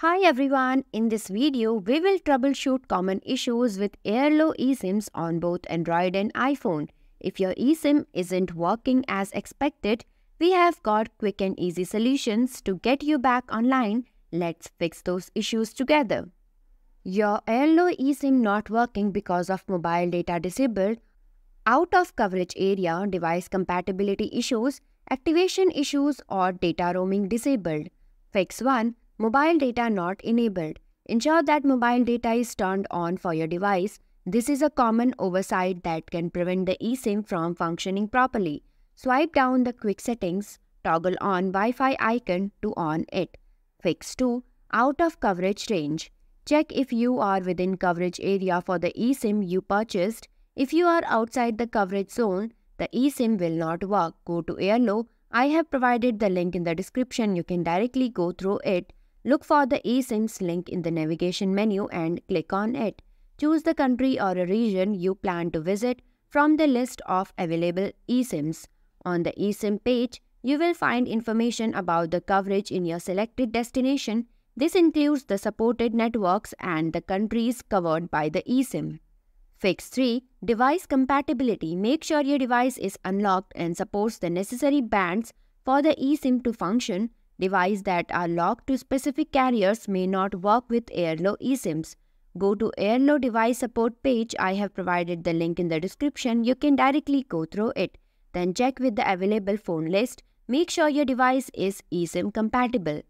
Hi everyone, in this video, we will troubleshoot common issues with Airlo eSIMs on both Android and iPhone. If your eSIM isn't working as expected, we have got quick and easy solutions to get you back online. Let's fix those issues together. Your Airlo eSIM not working because of mobile data disabled, out of coverage area, device compatibility issues, activation issues or data roaming disabled. Fix 1. Mobile data not enabled. Ensure that mobile data is turned on for your device. This is a common oversight that can prevent the eSIM from functioning properly. Swipe down the quick settings, toggle on Wi-Fi icon to on it. Fix to out of coverage range. Check if you are within coverage area for the eSIM you purchased. If you are outside the coverage zone, the eSIM will not work. Go to Airlo. I have provided the link in the description. You can directly go through it. Look for the eSIMS link in the navigation menu and click on it. Choose the country or a region you plan to visit from the list of available eSIMs. On the eSIM page, you will find information about the coverage in your selected destination. This includes the supported networks and the countries covered by the eSIM. Fix 3. Device compatibility. Make sure your device is unlocked and supports the necessary bands for the eSIM to function Devices that are locked to specific carriers may not work with Airlo eSIMs. Go to Airlo device support page. I have provided the link in the description. You can directly go through it. Then check with the available phone list. Make sure your device is eSIM compatible.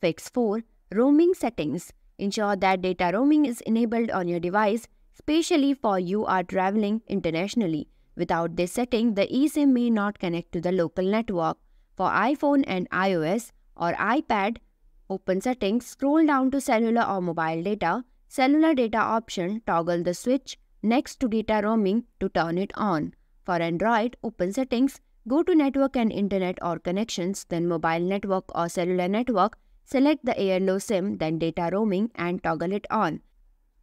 Fix 4. Roaming settings. Ensure that data roaming is enabled on your device, especially for you are traveling internationally. Without this setting, the eSIM may not connect to the local network. For iPhone and iOS, or iPad, open settings, scroll down to cellular or mobile data, cellular data option, toggle the switch next to data roaming to turn it on. For Android, open settings, go to network and internet or connections, then mobile network or cellular network, select the airlow SIM, then data roaming and toggle it on.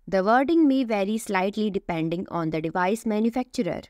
The wording may vary slightly depending on the device manufacturer.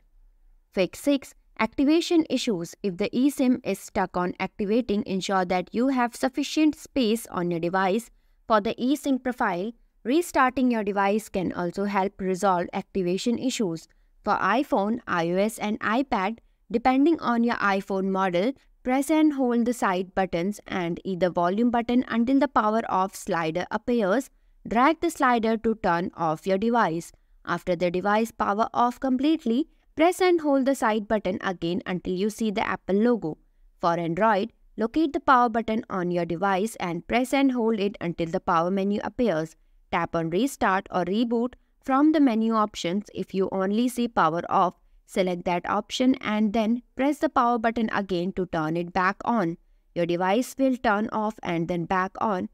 Fix 6 Activation issues. If the eSIM is stuck on activating, ensure that you have sufficient space on your device for the eSIM profile. Restarting your device can also help resolve activation issues. For iPhone, iOS and iPad, depending on your iPhone model, press and hold the side buttons and either volume button until the power off slider appears. Drag the slider to turn off your device. After the device power off completely, Press and hold the side button again until you see the Apple logo. For Android, locate the power button on your device and press and hold it until the power menu appears. Tap on restart or reboot from the menu options if you only see power off. Select that option and then press the power button again to turn it back on. Your device will turn off and then back on,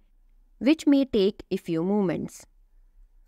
which may take a few moments.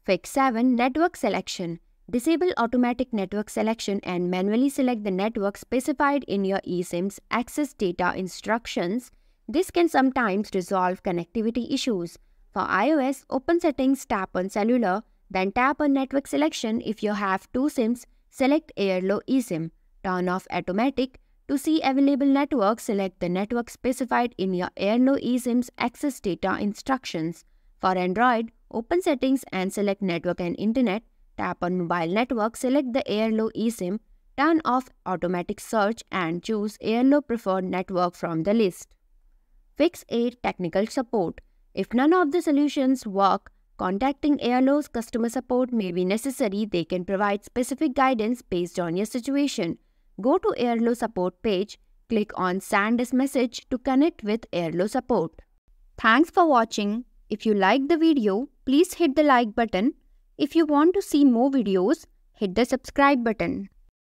Fix 7 Network Selection Disable automatic network selection and manually select the network specified in your eSIM's access data instructions. This can sometimes resolve connectivity issues. For iOS, open Settings, tap on Cellular, then tap on Network Selection if you have two SIMs, select AirLow eSIM. Turn off Automatic. To see available networks, select the network specified in your AirLow eSIM's access data instructions. For Android, open Settings and select Network and Internet. Tap on Mobile Network, select the Airlo eSIM, turn off automatic search and choose Airlo preferred network from the list. Fix 8 Technical Support If none of the solutions work, contacting Airlo's customer support may be necessary. They can provide specific guidance based on your situation. Go to Airlo support page, click on send this message to connect with Airlo support. Thanks for watching. If you like the video, please hit the like button if you want to see more videos, hit the subscribe button.